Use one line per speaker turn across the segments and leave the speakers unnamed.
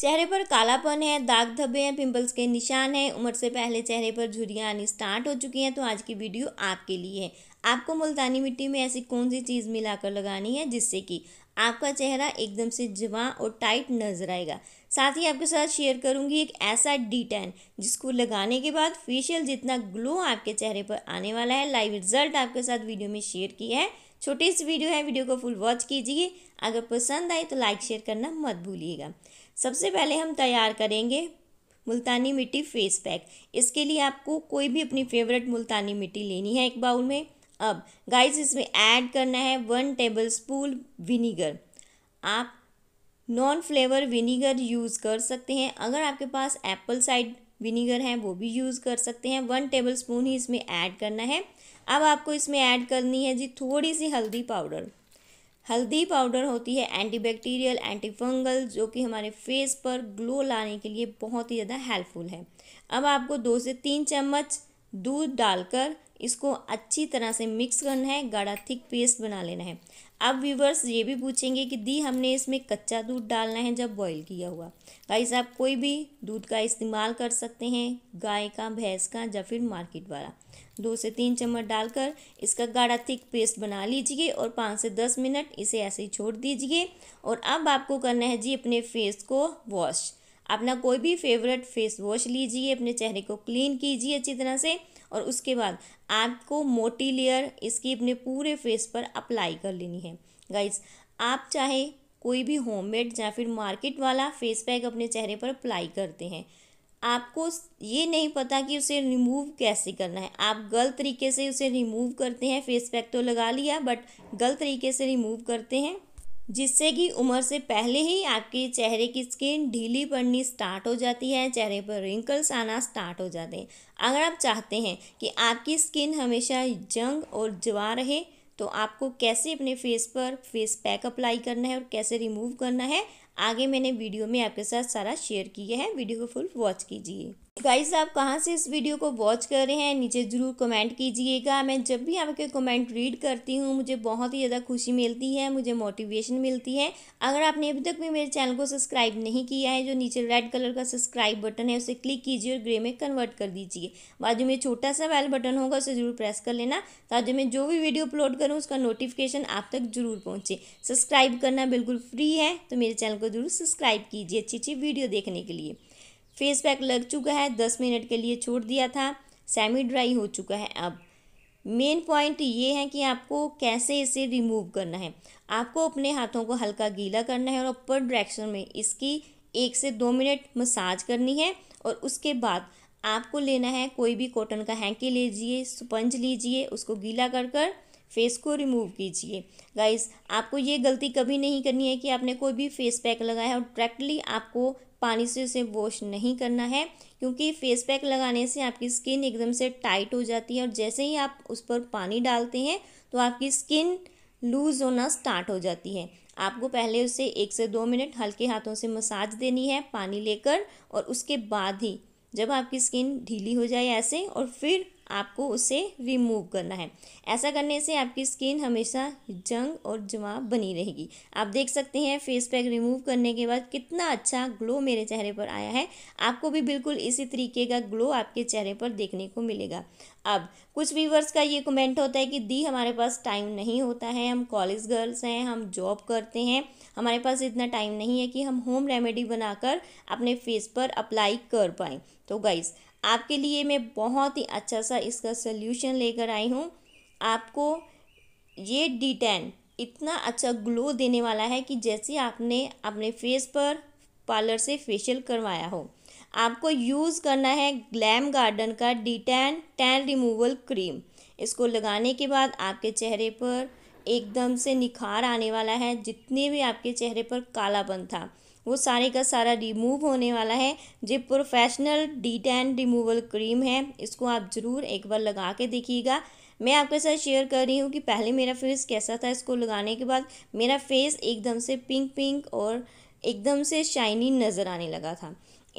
चेहरे पर कालापन है दाग धब्बे हैं पिंपल्स के निशान हैं उम्र से पहले चेहरे पर झुरियाँ आनी स्टार्ट हो चुकी हैं तो आज की वीडियो आपके लिए है आपको मुल्तानी मिट्टी में ऐसी कौन सी चीज़ मिलाकर लगानी है जिससे कि आपका चेहरा एकदम से जवा और टाइट नजर आएगा साथ ही आपके साथ शेयर करूंगी एक ऐसा डी टैन जिसको लगाने के बाद फेशियल जितना ग्लो आपके चेहरे पर आने वाला है लाइव रिजल्ट आपके साथ वीडियो में शेयर किया है छोटी सी वीडियो है वीडियो को फुल वॉच कीजिए अगर पसंद आए तो लाइक शेयर करना मत भूलिएगा सबसे पहले हम तैयार करेंगे मुल्तानी मिट्टी फेस पैक इसके लिए आपको कोई भी अपनी फेवरेट मुल्तानी मिट्टी लेनी है एक बाउल में अब गाइस इसमें ऐड करना है वन टेबल स्पून विनीगर आप नॉन फ्लेवर विनीगर यूज़ कर सकते हैं अगर आपके पास एप्पल साइड विनीगर है वो भी यूज़ कर सकते हैं वन टेबल स्पून ही इसमें ऐड करना है अब आपको इसमें ऐड करनी है जी थोड़ी सी हल्दी पाउडर हल्दी पाउडर होती है एंटीबैक्टीरियल एंटीफंगल जो कि हमारे फेस पर ग्लो लाने के लिए बहुत ही ज़्यादा हेल्पफुल है अब आपको दो से तीन चम्मच दूध डालकर इसको अच्छी तरह से मिक्स करना है गाढ़ा थिक पेस्ट बना लेना है अब व्यूवर्स ये भी पूछेंगे कि दी हमने इसमें कच्चा दूध डालना है जब बॉईल किया हुआ गाइस आप कोई भी दूध का इस्तेमाल कर सकते हैं गाय का भैंस का या फिर मार्केट वाला दो से तीन चम्मच डालकर इसका गाढ़ा थिक पेस्ट बना लीजिए और पाँच से दस मिनट इसे ऐसे ही छोड़ दीजिए और अब आपको करना है जी अपने फेस को वॉश अपना कोई भी फेवरेट फेस वॉश लीजिए अपने चेहरे को क्लीन कीजिए अच्छी तरह से और उसके बाद आपको मोटी लेयर इसकी अपने पूरे फेस पर अप्लाई कर लेनी है गाइज आप चाहे कोई भी होममेड या फिर मार्केट वाला फेस पैक अपने चेहरे पर अप्लाई करते हैं आपको ये नहीं पता कि उसे रिमूव कैसे करना है आप गलत तरीके से उसे रिमूव करते हैं फेस पैक तो लगा लिया बट गलत तरीके से रिमूव करते हैं जिससे कि उम्र से पहले ही आपके चेहरे की स्किन ढीली पड़नी स्टार्ट हो जाती है चेहरे पर रिंकल्स आना स्टार्ट हो जाते हैं अगर आप चाहते हैं कि आपकी स्किन हमेशा जंग और जवा रहे तो आपको कैसे अपने फेस पर फेस पैक अप्लाई करना है और कैसे रिमूव करना है आगे मैंने वीडियो में आपके साथ सारा शेयर किया है वीडियो को फुल वॉच कीजिए गाइस आप कहाँ से इस वीडियो को वॉच कर रहे हैं नीचे ज़रूर कमेंट कीजिएगा मैं जब भी आपके कमेंट रीड करती हूँ मुझे बहुत ही ज़्यादा खुशी मिलती है मुझे मोटिवेशन मिलती है अगर आपने अभी तक भी मेरे चैनल को सब्सक्राइब नहीं किया है जो नीचे रेड कलर का सब्सक्राइब बटन है उसे क्लिक कीजिए और ग्रे में कन्वर्ट कर दीजिए बाजू में छोटा सा वैल बटन होगा उसे ज़रूर प्रेस कर लेना ताकि मैं जो भी वीडियो अपलोड करूँ उसका नोटिफिकेशन आप तक ज़रूर पहुँचे सब्सक्राइब करना बिल्कुल फ्री है तो मेरे चैनल को ज़रूर सब्सक्राइब कीजिए अच्छी अच्छी वीडियो देखने के लिए फेस पैक लग चुका है दस मिनट के लिए छोड़ दिया था सेमी ड्राई हो चुका है अब मेन पॉइंट ये है कि आपको कैसे इसे रिमूव करना है आपको अपने हाथों को हल्का गीला करना है और अपर डायरेक्शन में इसकी एक से दो मिनट मसाज करनी है और उसके बाद आपको लेना है कोई भी कॉटन का हैंकी लीजिए स्पंज लीजिए उसको गीला कर कर फेस को रिमूव कीजिए गाइस आपको ये गलती कभी नहीं करनी है कि आपने कोई भी फेस पैक लगाया है और डायरेक्टली आपको पानी से उसे वॉश नहीं करना है क्योंकि फेस पैक लगाने से आपकी स्किन एकदम से टाइट हो जाती है और जैसे ही आप उस पर पानी डालते हैं तो आपकी स्किन लूज़ होना स्टार्ट हो जाती है आपको पहले उसे एक से दो मिनट हल्के हाथों से मसाज देनी है पानी लेकर और उसके बाद ही जब आपकी स्किन ढीली हो जाए ऐसे और फिर आपको उसे रिमूव करना है ऐसा करने से आपकी स्किन हमेशा जंग और जमा बनी रहेगी आप देख सकते हैं फेस पैक रिमूव करने के बाद कितना अच्छा ग्लो मेरे चेहरे पर आया है आपको भी बिल्कुल इसी तरीके का ग्लो आपके चेहरे पर देखने को मिलेगा अब कुछ व्यूवर्स का ये कमेंट होता है कि दी हमारे पास टाइम नहीं होता है हम कॉलेज गर्ल्स हैं हम जॉब करते हैं हमारे पास इतना टाइम नहीं है कि हम होम रेमेडी बनाकर अपने फेस पर अप्लाई कर पाएँ तो गाइज़ आपके लिए मैं बहुत ही अच्छा सा इसका सल्यूशन लेकर आई हूँ आपको ये डी इतना अच्छा ग्लो देने वाला है कि जैसे आपने अपने फेस पर पार्लर से फेशियल करवाया हो आपको यूज़ करना है ग्लैम गार्डन का de tan tan removal cream इसको लगाने के बाद आपके चेहरे पर एकदम से निखार आने वाला है जितने भी आपके चेहरे पर कालापन था वो सारे का सारा रिमूव होने वाला है जो प्रोफेशनल टेन रिमूवल क्रीम है इसको आप ज़रूर एक बार लगा के देखिएगा मैं आपके साथ शेयर कर रही हूँ कि पहले मेरा फेस कैसा था इसको लगाने के बाद मेरा फेस एकदम से पिंक पिंक और एकदम से शाइनी नज़र आने लगा था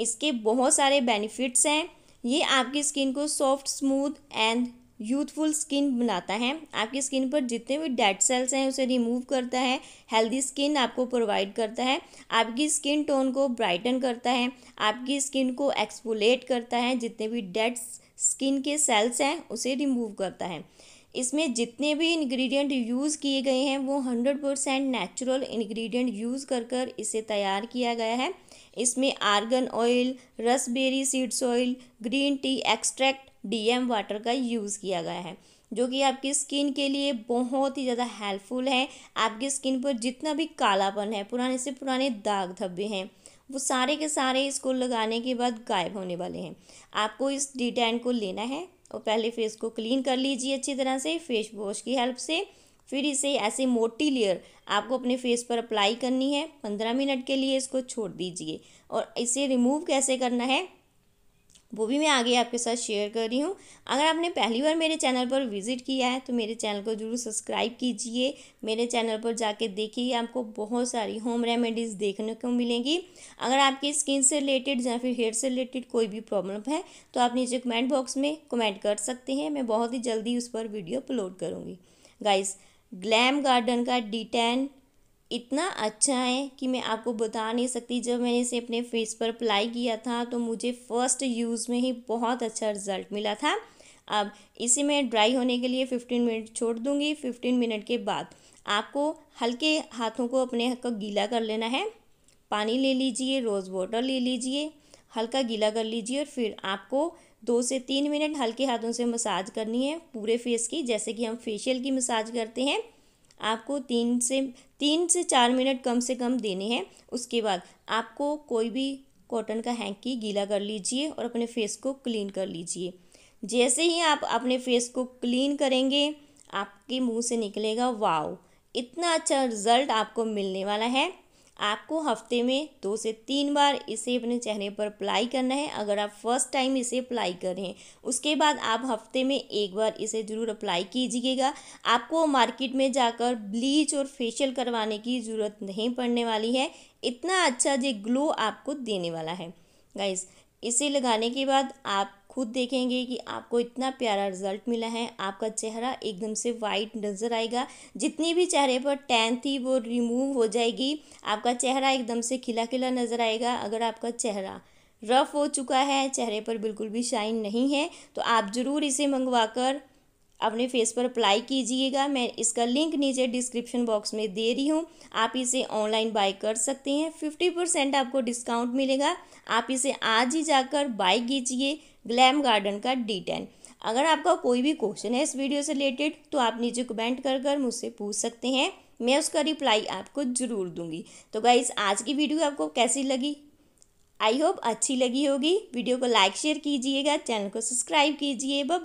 इसके बहुत सारे बेनिफिट्स हैं ये आपकी स्किन को soft smooth and youthful skin बनाता है आपकी स्किन पर जितने भी डेड सेल्स हैं उसे रिमूव करता है हेल्दी स्किन आपको प्रोवाइड करता है आपकी स्किन टोन को ब्राइटन करता है आपकी स्किन को एक्सपोलेट करता है जितने भी डेड स्किन के सेल्स हैं उसे रिमूव करता है इसमें जितने भी इंग्रेडिएंट यूज़ किए गए हैं वो hundred percent natural ingredient use कर कर इसे तैयार किया गया है इसमें argan oil raspberry seeds oil green tea extract DM water का यूज़ किया गया है जो कि आपकी स्किन के लिए बहुत ही ज़्यादा हेल्पफुल है आपकी स्किन पर जितना भी कालापन है पुराने से पुराने दाग धब्बे हैं वो सारे के सारे इसको लगाने के बाद गायब होने वाले हैं आपको इस डिटैन को लेना है और पहले फेस को क्लीन कर लीजिए अच्छी तरह से फेस वॉश की हेल्प से फिर इसे ऐसे मोटी लेयर आपको अपने फेस पर अप्लाई करनी है पंद्रह मिनट के लिए इसको छोड़ दीजिए और इसे रिमूव कैसे करना है वो भी मैं आगे आपके साथ शेयर कर रही हूँ अगर आपने पहली बार मेरे चैनल पर विज़िट किया है तो मेरे चैनल को जरूर सब्सक्राइब कीजिए मेरे चैनल पर जाके देखिए आपको बहुत सारी होम रेमेडीज़ देखने को मिलेंगी अगर आपकी स्किन से रिलेटेड या फिर हेयर से रिलेटेड कोई भी प्रॉब्लम है तो आप नीचे कमेंट बॉक्स में कमेंट कर सकते हैं मैं बहुत ही जल्दी उस पर वीडियो अपलोड करूँगी गाइज़ ग्लैम गार्डन का डिटेन इतना अच्छा है कि मैं आपको बता नहीं सकती जब मैंने इसे अपने फेस पर अप्लाई किया था तो मुझे फ़र्स्ट यूज़ में ही बहुत अच्छा रिज़ल्ट मिला था अब इसे मैं ड्राई होने के लिए फ़िफ्टीन मिनट छोड़ दूँगी फ़िफ्टीन मिनट के बाद आपको हल्के हाथों को अपने को गीला कर लेना है पानी ले लीजिए रोज़ वाटर ले लीजिए हल्का गीला कर लीजिए और फिर आपको दो से तीन मिनट हल्के हाथों से मसाज करनी है पूरे फेस की जैसे कि हम फेशियल की मसाज करते हैं आपको तीन से तीन से चार मिनट कम से कम देने हैं उसके बाद आपको कोई भी कॉटन का हैंकी गीला कर लीजिए और अपने फेस को क्लीन कर लीजिए जैसे ही आप अपने फेस को क्लीन करेंगे आपके मुंह से निकलेगा वाव इतना अच्छा रिज़ल्ट आपको मिलने वाला है आपको हफ्ते में दो से तीन बार इसे अपने चेहरे पर अप्लाई करना है अगर आप फर्स्ट टाइम इसे अप्लाई करें उसके बाद आप हफ्ते में एक बार इसे ज़रूर अप्लाई कीजिएगा आपको मार्केट में जाकर ब्लीच और फेशियल करवाने की ज़रूरत नहीं पड़ने वाली है इतना अच्छा ये ग्लो आपको देने वाला है गाइज़ इसे लगाने के बाद आप खुद देखेंगे कि आपको इतना प्यारा रिजल्ट मिला है आपका चेहरा एकदम से वाइट नज़र आएगा जितनी भी चेहरे पर टैन थी वो रिमूव हो जाएगी आपका चेहरा एकदम से खिला खिला नज़र आएगा अगर आपका चेहरा रफ़ हो चुका है चेहरे पर बिल्कुल भी शाइन नहीं है तो आप ज़रूर इसे मंगवा कर अपने फेस पर अप्लाई कीजिएगा मैं इसका लिंक नीचे डिस्क्रिप्शन बॉक्स में दे रही हूँ आप इसे ऑनलाइन बाय कर सकते हैं फिफ्टी परसेंट आपको डिस्काउंट मिलेगा आप इसे आज ही जाकर बाय कीजिए ग्लैम गार्डन का डी टेन अगर आपका कोई भी क्वेश्चन है इस वीडियो से रिलेटेड तो आप नीचे कमेंट कर कर मुझसे पूछ सकते हैं मैं उसका रिप्लाई आपको ज़रूर दूंगी तो गाइज़ आज की वीडियो आपको कैसी लगी आई होप अच्छी लगी होगी वीडियो को लाइक शेयर कीजिएगा चैनल को सब्सक्राइब कीजिए बाय